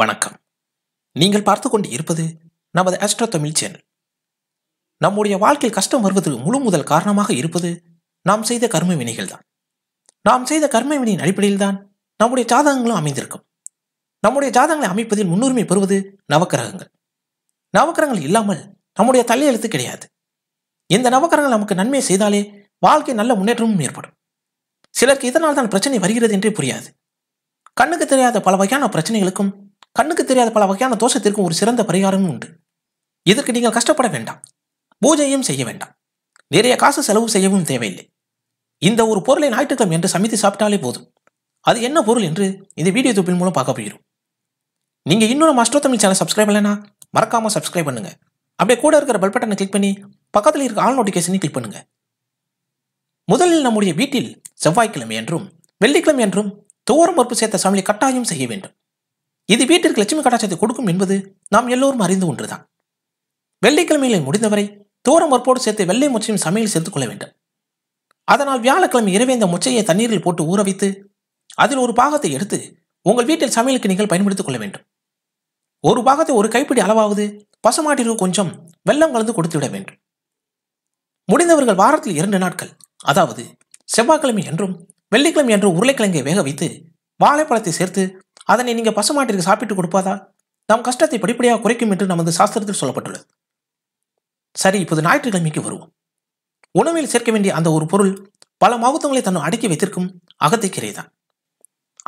வணக்கம் நீங்கள் பார்த்து கொண்டு இருப்பது நமது அஸ்ட்ரோ தமிழ் சேனல் நம்முடைய வாழ்க்கையில் கஷ்டம் வருவது முழு முதல் காரணமாக இருப்பது நாம் செய்த கர்ம வினைகள் தான் நாம் செய்த கர்ம வினையின் அடிப்படையில் தான் நம்முடைய ஜாதகங்களும் அமைந்திருக்கும் நம்முடைய ஜாதகங்களை அமைப்பதில் முன்னுரிமை பெறுவது நவக்கிரகங்கள் நவக்கிரகங்கள் இல்லாமல் நம்முடைய தலையெழுத்து கிடையாது இந்த நவக்கிரகங்கள் நமக்கு நன்மை செய்தாலே வாழ்க்கை நல்ல முன்னேற்றமும் ஏற்படும் சிலருக்கு இதனால் தான் பிரச்சனை வருகிறது என்றே புரியாது கண்ணுக்கு தெரியாத பல வகையான பிரச்சனைகளுக்கும் கண்ணுக்கு தெரியாத பல வகையான தோஷத்திற்கும் ஒரு சிறந்த பரிகாரமும் உண்டு இதற்கு நீங்கள் கஷ்டப்பட வேண்டாம் பூஜையும் செய்ய வேண்டாம் நிறைய காசு செலவு செய்யவும் தேவையில்லை இந்த ஒரு பொருளை ஞாயிற்றுக்கிழமை என்று சமைத்து சாப்பிட்டாலே போதும் அது என்ன பொருள் என்று இந்த வீடியோ தொப்பின் மூலம் பார்க்க போயிடும் நீங்கள் இன்னொரு மாஸ்டர் தமிழ் சேனல் சப்ஸ்கிரைப் இல்லைனா மறக்காமல் சப்ஸ்கிரைப் பண்ணுங்கள் அப்படியே கூட இருக்கிற பெல் பட்டனை கிளிக் பண்ணி பக்கத்தில் இருக்கிற ஆல் நோட்டிஃபிகேஷனையும் கிளிக் பண்ணுங்கள் முதலில் நம்முடைய வீட்டில் செவ்வாய்க்கிழமை என்றும் வெள்ளிக்கிழமை என்றும் தோரம் பருப்பு சேர்த்த சமையலை கட்டாயம் செய்ய வேண்டும் இது வீட்டிற்கு லட்சுமி கடாட்சத்தை கொடுக்கும் என்பது நாம் எல்லோரும் அறிந்த ஒன்றுதான் வெள்ளிக்கிழமையில் முடிந்தவரை தோரம் ஒற்போடு சேர்த்து வெள்ளை முச்சையும் சமையல் சேர்த்துக் கொள்ள வேண்டும் அதனால் வியாழக்கிழமை இரவே இந்த முச்சையை தண்ணீரில் போட்டு ஊற வைத்து அதில் ஒரு பாகத்தை எடுத்து உங்கள் வீட்டில் சமையலுக்கு நீங்கள் பயன்படுத்திக் கொள்ள வேண்டும் ஒரு பாகத்தை ஒரு கைப்பிடி அளவாவது பசுமாட்டிற்கு கொஞ்சம் வெள்ளம் கலந்து கொடுத்து விட வேண்டும் முடிந்தவர்கள் வாரத்தில் இரண்டு நாட்கள் அதாவது செவ்வாய்க்கிழமை என்றும் வெள்ளிக்கிழமை என்றும் உருளைக்கிழங்கை வேக வைத்து வாழைப்பழத்தை சேர்த்து அதனை நீங்கள் பசுமாட்டிற்கு சாப்பிட்டு கொடுப்பாதா நம் கஷ்டத்தை படிப்படியாக குறைக்கும் என்று நமது சாஸ்திரத்தில் சொல்லப்பட்டுள்ளது சரி இப்போது ஞாயிற்றுக்கிழமைக்கு வருவோம் உணவில் சேர்க்க வேண்டிய அந்த ஒரு பொருள் பல மாவுத்தங்களை தன்னை அடக்கி வைத்திருக்கும் அகத்திக்கீரை தான்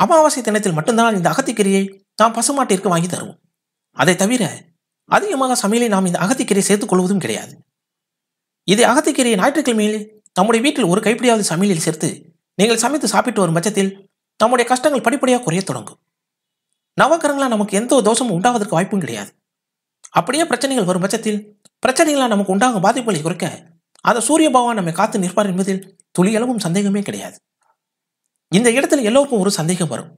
அமாவாசை தினத்தில் மட்டும்தான் இந்த அகத்திக்கீரையை நாம் பசுமாட்டிற்கு வாங்கி தருவோம் அதை தவிர அதிகமாக சமையலை நாம் இந்த அகத்திக்கீரை சேர்த்துக் கொள்வதும் கிடையாது இதை அகத்திக்கீரையை ஞாயிற்றுக்கிழமையில் நம்முடைய வீட்டில் ஒரு கைப்பிடியாவது சமையலில் சேர்த்து நீங்கள் சமைத்து சாப்பிட்டு வரும் பட்சத்தில் நம்முடைய கஷ்டங்கள் படிப்படியாக குறைய தொடங்கும் நவக்கரங்களாக நமக்கு எந்த தோஷமும் உண்டாவதற்கு வாய்ப்பும் கிடையாது அப்படியே பிரச்சனைகள் வரும் பட்சத்தில் பிரச்சனைகளாக நமக்கு உண்டாகும் பாதிப்புகளை குறைக்க அதை சூரிய பகவான் நம்மை காத்து நிற்பார் என்பதில் துளியளவும் சந்தேகமே கிடையாது இந்த இடத்தில் எல்லோருக்கும் ஒரு சந்தேகம் வரும்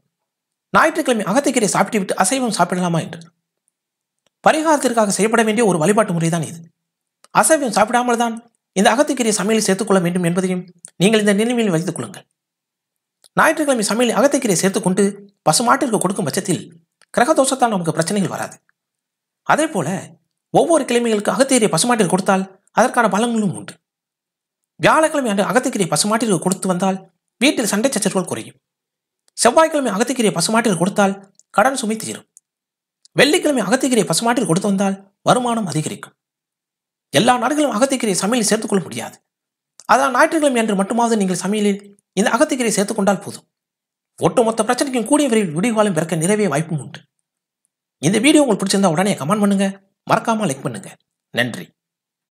ஞாயிற்றுக்கிழமை அகத்திக்கீரை சாப்பிட்டு விட்டு அசைவம் சாப்பிடலாமா என்று பரிகாரத்திற்காக செய்யப்பட வேண்டிய ஒரு வழிபாட்டு முறைதான் இது அசைவம் சாப்பிடாமல் தான் இந்த அகத்திக்கீரை சமையலில் சேர்த்துக்கொள்ள வேண்டும் என்பதையும் நீங்கள் இந்த நினைவில் வைத்துக் கொள்ளுங்கள் ஞாயிற்றுக்கிழமை சமையல் சேர்த்து கொண்டு பசுமாட்டிற்கு கொடுக்கும் பட்சத்தில் கிரகதோஷத்தால் நமக்கு பிரச்சனைகள் வராது அதே போல ஒவ்வொரு கிழமைகளுக்கு அகத்தீரியை பசுமாட்டிற்கு கொடுத்தால் அதற்கான பலங்களும் உண்டு வியாழக்கிழமை அன்று அகத்திக்கீரை பசுமாட்டிற்கு கொடுத்து வந்தால் வீட்டில் சண்டை சச்சர்கள் குறையும் செவ்வாய்க்கிழமை அகத்திக்கீரை பசுமாட்டிற்கு கொடுத்தால் கடன் சுமை தீரும் வெள்ளிக்கிழமை அகத்திக்கீரை பசுமாட்டில் கொடுத்து வந்தால் வருமானம் அதிகரிக்கும் எல்லா நாடுகளும் அகத்திக்கீரை சமையலில் சேர்த்துக்கொள்ள முடியாது அதான் ஞாயிற்றுக்கிழமை என்று மட்டுமாவது நீங்கள் சமையலில் இந்த அகத்திக்கரை சேர்த்துக்கொண்டால் போதும் ஒட்டுமொத்த பிரச்சனைக்கும் கூடிய விரைவில் விடிவாலும் பிறக்க நிறைய வாய்ப்பும் உண்டு இந்த வீடியோ உங்களுக்கு பிடிச்சிருந்தா உடனே கமெண்ட் பண்ணுங்க மறக்காமல் லைக் பண்ணுங்க நன்றி